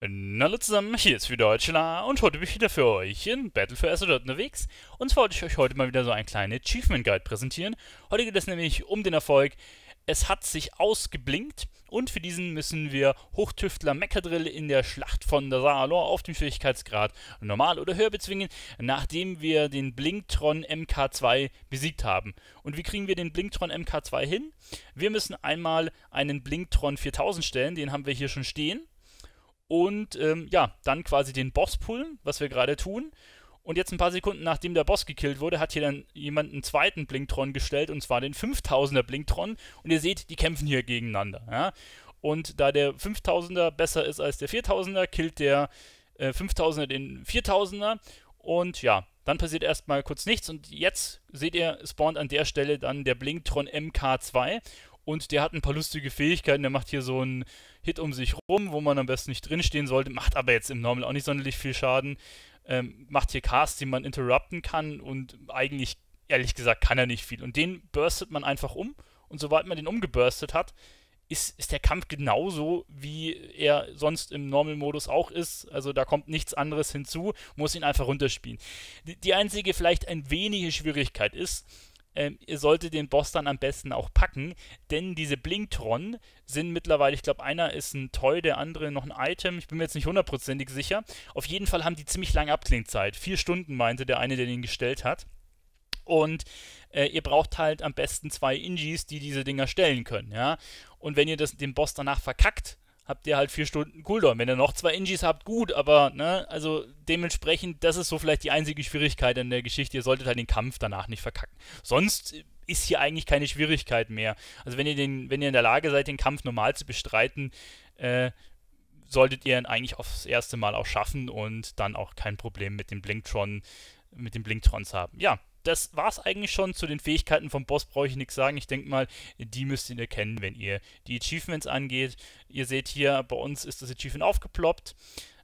Äh, hallo zusammen, hier ist wieder Deutschla und heute bin ich wieder für euch in Battle for Azeroth unterwegs und zwar wollte ich euch heute mal wieder so einen kleinen Achievement Guide präsentieren. Heute geht es nämlich um den Erfolg, es hat sich ausgeblinkt und für diesen müssen wir Hochtüftler Mechadrill in der Schlacht von der Dasalor auf dem Schwierigkeitsgrad normal oder höher bezwingen, nachdem wir den Blinktron MK2 besiegt haben. Und wie kriegen wir den Blinktron MK2 hin? Wir müssen einmal einen Blinktron 4000 stellen, den haben wir hier schon stehen und ähm, ja, dann quasi den Boss pullen, was wir gerade tun. Und jetzt ein paar Sekunden nachdem der Boss gekillt wurde, hat hier dann jemand einen zweiten Blinktron gestellt und zwar den 5000er Blinktron. Und ihr seht, die kämpfen hier gegeneinander. Ja? Und da der 5000er besser ist als der 4000er, killt der äh, 5000er den 4000er. Und ja, dann passiert erstmal kurz nichts. Und jetzt seht ihr, spawnt an der Stelle dann der Blinktron MK2. Und der hat ein paar lustige Fähigkeiten. Der macht hier so einen Hit um sich rum, wo man am besten nicht drinstehen sollte. Macht aber jetzt im Normal auch nicht sonderlich viel Schaden. Ähm, macht hier Casts, die man interrupten kann. Und eigentlich, ehrlich gesagt, kann er nicht viel. Und den burstet man einfach um. Und sobald man den umgeburstet hat, ist, ist der Kampf genauso, wie er sonst im Normal-Modus auch ist. Also da kommt nichts anderes hinzu, muss ihn einfach runterspielen. Die, die einzige vielleicht ein wenige Schwierigkeit ist, ähm, ihr solltet den Boss dann am besten auch packen, denn diese Blinktron sind mittlerweile, ich glaube, einer ist ein Toy, der andere noch ein Item, ich bin mir jetzt nicht hundertprozentig sicher. Auf jeden Fall haben die ziemlich lange Abklingzeit. Vier Stunden meinte der eine, der den gestellt hat. Und äh, ihr braucht halt am besten zwei Ingis, die diese Dinger stellen können, ja. Und wenn ihr das, den Boss danach verkackt, habt ihr halt vier Stunden Cooldown. Wenn ihr noch zwei Ingis habt, gut, aber ne, also dementsprechend, das ist so vielleicht die einzige Schwierigkeit in der Geschichte. Ihr solltet halt den Kampf danach nicht verkacken. Sonst ist hier eigentlich keine Schwierigkeit mehr. Also wenn ihr den, wenn ihr in der Lage seid, den Kampf normal zu bestreiten, äh, solltet ihr ihn eigentlich aufs erste Mal auch schaffen und dann auch kein Problem mit dem Blinktron, mit den Blinktrons haben. Ja, das war es eigentlich schon. Zu den Fähigkeiten vom Boss brauche ich nichts sagen. Ich denke mal, die müsst ihr erkennen, wenn ihr die Achievements angeht. Ihr seht hier, bei uns ist das Achievement aufgeploppt.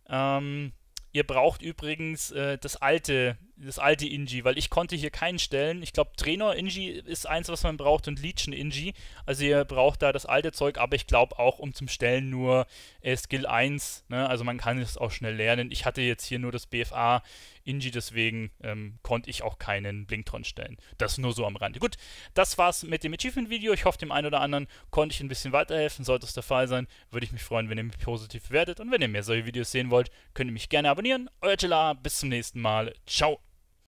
Ähm, ihr braucht übrigens äh, das alte das alte Inji, weil ich konnte hier keinen stellen. Ich glaube, Trainer Inji ist eins, was man braucht und Legion Inji. Also ihr braucht da das alte Zeug, aber ich glaube auch um zum Stellen nur äh, Skill 1. Ne? Also man kann es auch schnell lernen. Ich hatte jetzt hier nur das BFA Inji, deswegen ähm, konnte ich auch keinen Blinktron stellen. Das nur so am Rande. Gut, das war's mit dem Achievement-Video. Ich hoffe, dem einen oder anderen konnte ich ein bisschen weiterhelfen. Sollte es der Fall sein, würde ich mich freuen, wenn ihr mich positiv bewertet. Und wenn ihr mehr solche Videos sehen wollt, könnt ihr mich gerne abonnieren. Euer Jela, bis zum nächsten Mal. Ciao.